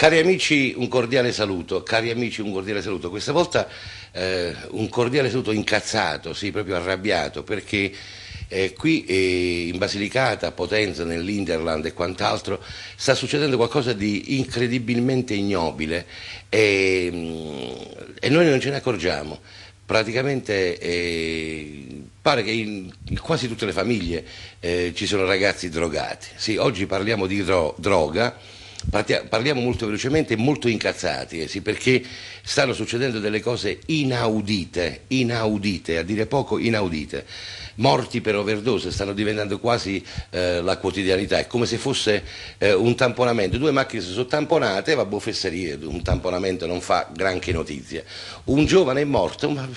Cari amici, un cordiale saluto, cari amici, un cordiale saluto. Questa volta eh, un cordiale saluto incazzato, sì, proprio arrabbiato, perché eh, qui eh, in Basilicata, a Potenza, nell'Interland e quant'altro, sta succedendo qualcosa di incredibilmente ignobile e, mm, e noi non ce ne accorgiamo praticamente eh, pare che in, in, quasi tutte le famiglie eh, ci sono ragazzi drogati. Sì, oggi parliamo di dro droga. Parliamo molto velocemente e molto incazzati, eh sì, perché stanno succedendo delle cose inaudite, inaudite, a dire poco inaudite. Morti per overdose stanno diventando quasi eh, la quotidianità, è come se fosse eh, un tamponamento. Due macchine si sono tamponate, vabbè, fesserie, un tamponamento non fa granché notizia. Un giovane è morto, ma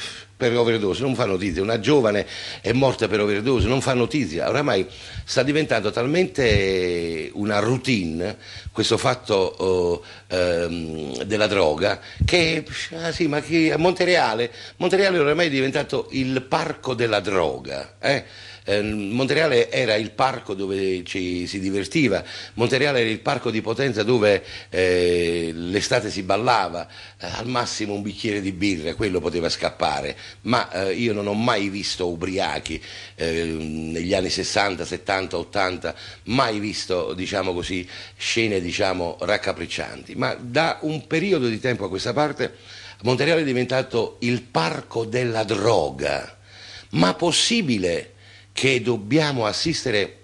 per overdose, non fa notizia, una giovane è morta per overdose, non fa notizia, oramai sta diventando talmente una routine questo fatto oh, ehm, della droga che, ah sì, ma chi, Montereale, Montereale oramai è diventato il parco della droga. Eh? Eh, Montereale era il parco dove ci si divertiva, Montereale era il parco di Potenza dove eh, l'estate si ballava, eh, al massimo un bicchiere di birra, quello poteva scappare, ma eh, io non ho mai visto ubriachi eh, negli anni 60, 70, 80, mai visto diciamo così, scene diciamo, raccapriccianti, ma da un periodo di tempo a questa parte Montereale è diventato il parco della droga. Ma possibile? che dobbiamo assistere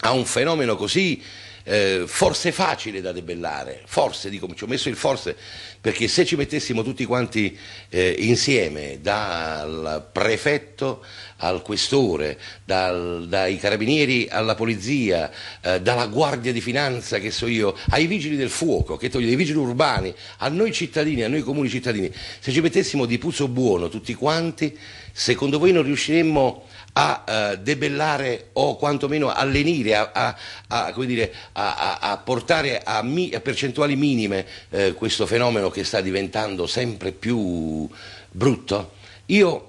a un fenomeno così eh, forse facile da debellare, forse, dico, ci ho messo il forse, perché se ci mettessimo tutti quanti eh, insieme, dal prefetto al questore, dal, dai carabinieri alla polizia, eh, dalla guardia di finanza, che so io, ai vigili del fuoco, che toglio, ai vigili urbani, a noi cittadini, a noi comuni cittadini, se ci mettessimo di puzzo buono tutti quanti, secondo voi non riusciremmo a a eh, debellare o quantomeno a lenire, a, a, dire, a portare mi, a, percentuali minime eh, questo fenomeno che sta diventando sempre più brutto? Io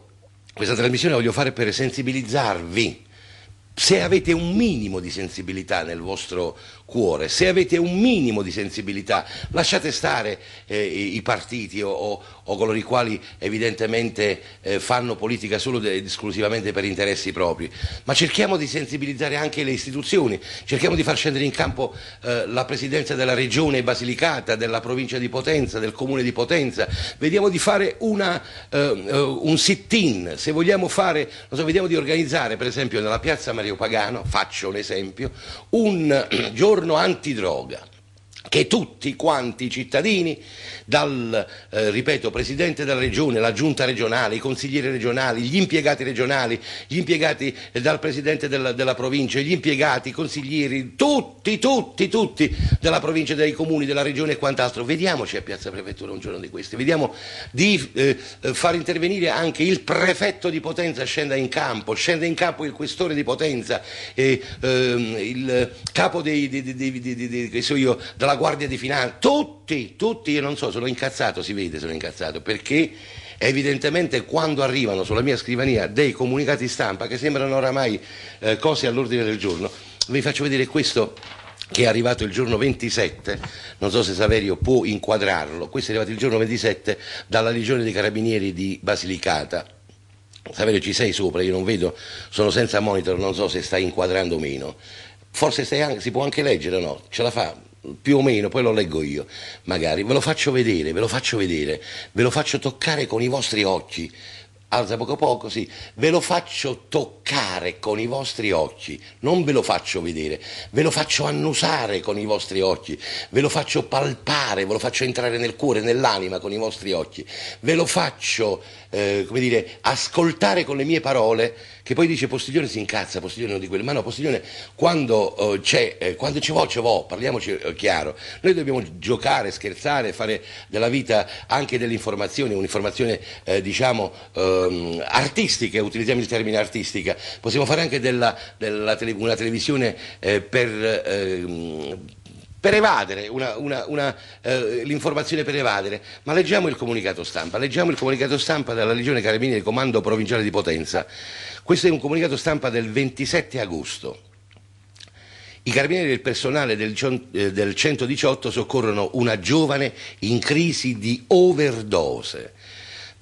questa trasmissione la voglio fare per sensibilizzarvi. Se avete un minimo di sensibilità nel vostro cuore, se avete un minimo di sensibilità lasciate stare eh, i partiti o, o, o, coloro i quali evidentemente eh, fanno politica solo ed esclusivamente per interessi propri, ma cerchiamo di sensibilizzare anche le istituzioni, cerchiamo di far scendere in campo eh, la presidenza della regione Basilicata, della provincia di Potenza, del comune di Potenza, vediamo di fare una, eh, eh, un sit-in, se vogliamo fare, so, vediamo di organizzare per esempio nella piazza Mario Pagano, faccio un esempio, un eh, giorno giorno antidroga che tutti quanti i cittadini, dal eh, ripeto, Presidente della Regione, la Giunta regionale, i consiglieri regionali, gli impiegati regionali, gli impiegati eh, dal Presidente della, della, provincia, gli impiegati, i consiglieri, tutti, tutti, tutti della provincia, dei comuni, della Regione e quant'altro, vediamoci a Piazza Prefettura un giorno di questi, vediamo di eh, eh far intervenire anche il prefetto di Potenza scenda in campo, scende in campo il questore di Potenza, ehm, il capo dei, dei, dei, dei so io, della Guardia di Finanza, tutti, tutti, io non so, sono incazzato, si vede, sono incazzato, perché evidentemente quando arrivano sulla mia scrivania dei comunicati stampa che sembrano oramai eh, cose all'ordine del giorno, vi faccio vedere questo che è arrivato il giorno 27, non so se Saverio può inquadrarlo, questo è arrivato il giorno 27 dalla Legione dei Carabinieri di Basilicata. Saverio ci sei sopra, io non vedo, sono senza monitor, non so se stai inquadrando o meno. Forse anche, si può anche leggere, o no? Ce la fa? più o meno, poi lo leggo io, magari, ve lo faccio vedere, ve lo faccio vedere, ve lo faccio toccare con i vostri occhi. Alza poco poco, sì, ve lo faccio toccare con i vostri occhi, non ve lo faccio vedere, ve lo faccio annusare con i vostri occhi, ve lo faccio palpare, ve lo faccio entrare nel cuore, nell'anima con i vostri occhi, ve lo faccio eh, come dire, ascoltare con le mie parole, che poi dice Postiglione si incazza, Postiglione non di quello, ma no, Postiglione quando eh, c'è, eh, quando ci vo, ci vo, parliamoci eh, chiaro, noi dobbiamo giocare, scherzare, fare della vita anche dell'informazione, un'informazione eh, diciamo ehm, artistica, utilizziamo il termine artistica, possiamo fare anche della, della una televisione per ehm, per evadere, eh, l'informazione per evadere, ma leggiamo il comunicato stampa, leggiamo il comunicato stampa della Legione Carabinieri del Comando Provinciale di Potenza, questo è un comunicato stampa del 27 agosto. I carabinieri del personale del, eh, del 118 soccorrono una giovane in crisi di overdose.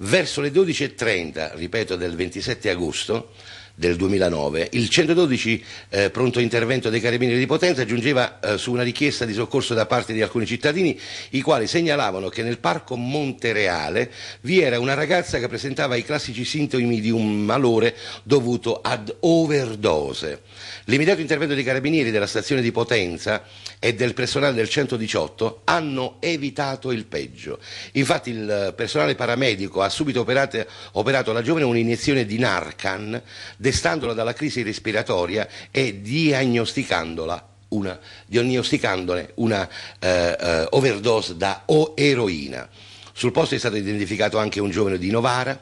Verso le 12.30, ripeto, del 27 agosto, del 2009. Il 112 eh, pronto intervento dei carabinieri di Potenza giungeva eh, su una richiesta di soccorso da parte di alcuni cittadini i quali segnalavano che nel parco Montereale vi era una ragazza che presentava i classici sintomi di un malore dovuto ad overdose. L'immediato intervento dei carabinieri della stazione di Potenza e del personale del 118 hanno evitato il peggio. Infatti il personale paramedico ha subito operato, operato alla giovane un'iniezione di Narcan destandola dalla crisi respiratoria e diagnosticandola una, diagnosticandone una eh, eh, overdose da o eroina. Sul posto è stato identificato anche un giovane di Novara,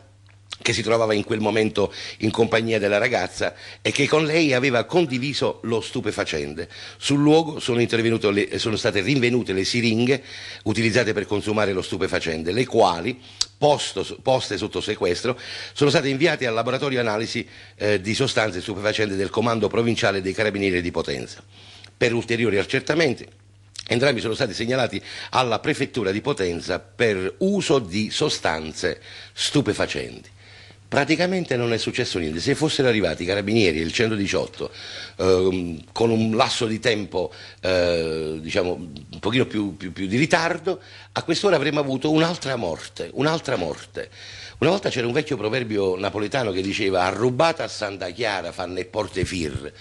che si trovava in quel momento in compagnia della ragazza e che con lei aveva condiviso lo stupefacente. Sul luogo sono, le, sono, state rinvenute le siringhe utilizzate per consumare lo stupefacente, le quali, posto, poste sotto sequestro, sono state inviate al laboratorio analisi eh, di sostanze stupefacenti del Comando Provinciale dei Carabinieri di Potenza. Per ulteriori accertamenti, Entrambi sono stati segnalati alla prefettura di Potenza per uso di sostanze stupefacenti. Praticamente non è successo niente, se fossero arrivati i carabinieri il 118 ehm, con un lasso di tempo eh, diciamo, un pochino più, più, più, di ritardo, a quest'ora avremmo avuto un'altra morte, un'altra morte. Una volta c'era un vecchio proverbio napoletano che diceva arrubata a Santa Chiara fanno e porte fir,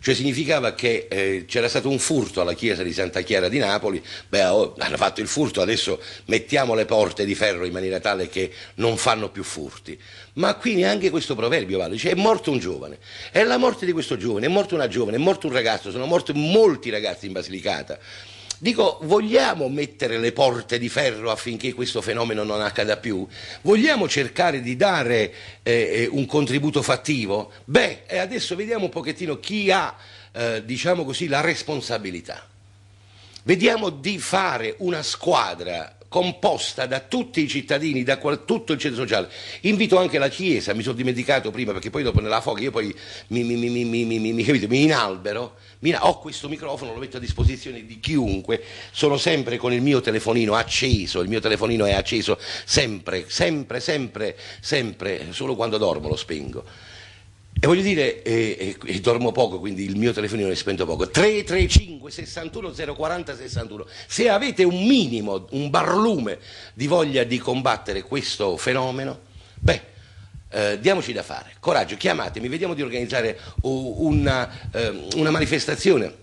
cioè significava che eh, c'era stato un furto alla chiesa di Santa Chiara di Napoli, beh oh, hanno fatto il furto, adesso mettiamo le porte di ferro in maniera tale che non fanno più furti. Ma qui neanche questo proverbio vale, cioè è morto un giovane, è la morte di questo giovane, è morto una giovane, è morto un ragazzo, sono morti molti ragazzi in Basilicata. Dico, vogliamo mettere le porte di ferro affinché questo fenomeno non accada più? Vogliamo cercare di dare eh, eh un contributo fattivo? Beh, e eh, adesso vediamo un pochettino chi ha, eh, diciamo così, la responsabilità. Vediamo di fare una squadra composta da tutti i cittadini, da tutto il centro sociale. Invito anche la Chiesa, mi sono dimenticato prima perché poi dopo nella foca io poi mi, mi, mi, mi capito, inalbero, ho questo microfono, lo metto a disposizione di chiunque, sono sempre con il mio telefonino acceso, il mio telefonino è acceso sempre, sempre, sempre, sempre, solo quando dormo lo spengo. E voglio dire, e, e, dormo poco, quindi il mio telefonino è spento poco. 335 61 040 61. Se avete un minimo, un barlume di voglia di combattere questo fenomeno, beh. Eh, diamoci da fare, coraggio, chiamatemi, vediamo di organizzare una, eh, una manifestazione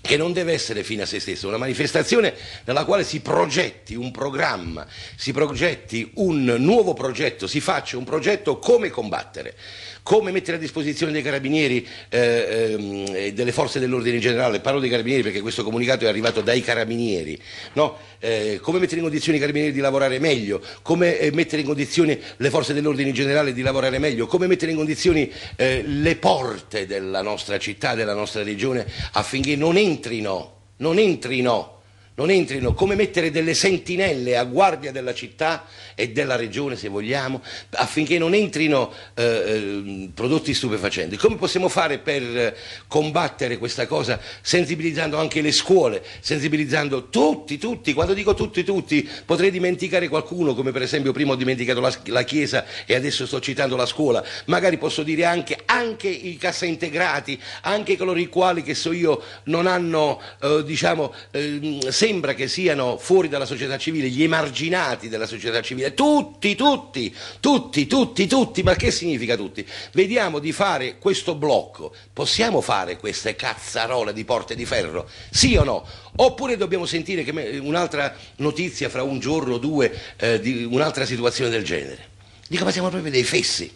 che non deve essere fine a se stessa, una manifestazione nella quale si progetti un programma, si progetti un nuovo progetto, si faccia un progetto come combattere, come mettere a disposizione dei carabinieri eh, ehm, e eh, delle forze dell'ordine in generale, parlo dei carabinieri perché questo comunicato è arrivato dai carabinieri, no? eh, come mettere in condizione i carabinieri di lavorare meglio, come eh, mettere in condizione le forze dell'ordine in generale di lavorare meglio, come mettere in condizioni eh, le porte della nostra città, della nostra regione affinché non entri entrino, non entrino non entrino, come mettere delle sentinelle a guardia della città e della regione, se vogliamo, affinché non entrino eh, eh prodotti stupefacenti. Come possiamo fare per eh, combattere questa cosa sensibilizzando anche le scuole, sensibilizzando tutti, tutti, quando dico tutti, tutti, potrei dimenticare qualcuno, come per esempio prima ho dimenticato la, la chiesa e adesso sto citando la scuola, magari posso dire anche, anche i cassa integrati, anche coloro i quali, che so io, non hanno, eh, diciamo, eh, sembra che siano fuori dalla società civile, gli emarginati della società civile, tutti, tutti, tutti, tutti, tutti, ma che significa tutti? Vediamo di fare questo blocco, possiamo fare queste cazzarole di porte di ferro, sì o no? Oppure dobbiamo sentire un'altra notizia fra un giorno o due eh, di un'altra situazione del genere? Dico, ma siamo proprio dei fessi.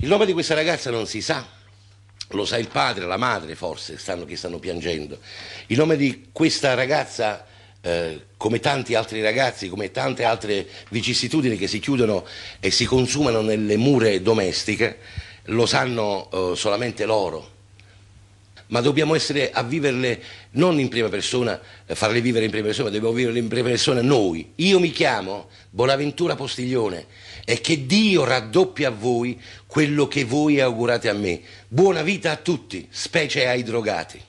Il nome di questa ragazza non si sa lo sa il padre, la madre forse stanno, che stanno piangendo. Il nome di questa ragazza, eh, come tanti altri ragazzi, come tante altre vicissitudini che si chiudono e si consumano nelle mura domestiche, lo sanno eh, solamente loro ma dobbiamo essere a viverle non in prima persona, eh, farle vivere in prima persona, dobbiamo viverle in prima persona noi. Io mi chiamo Bonaventura Postiglione e che Dio raddoppia a voi quello che voi augurate a me. Buona vita a tutti, specie ai drogati.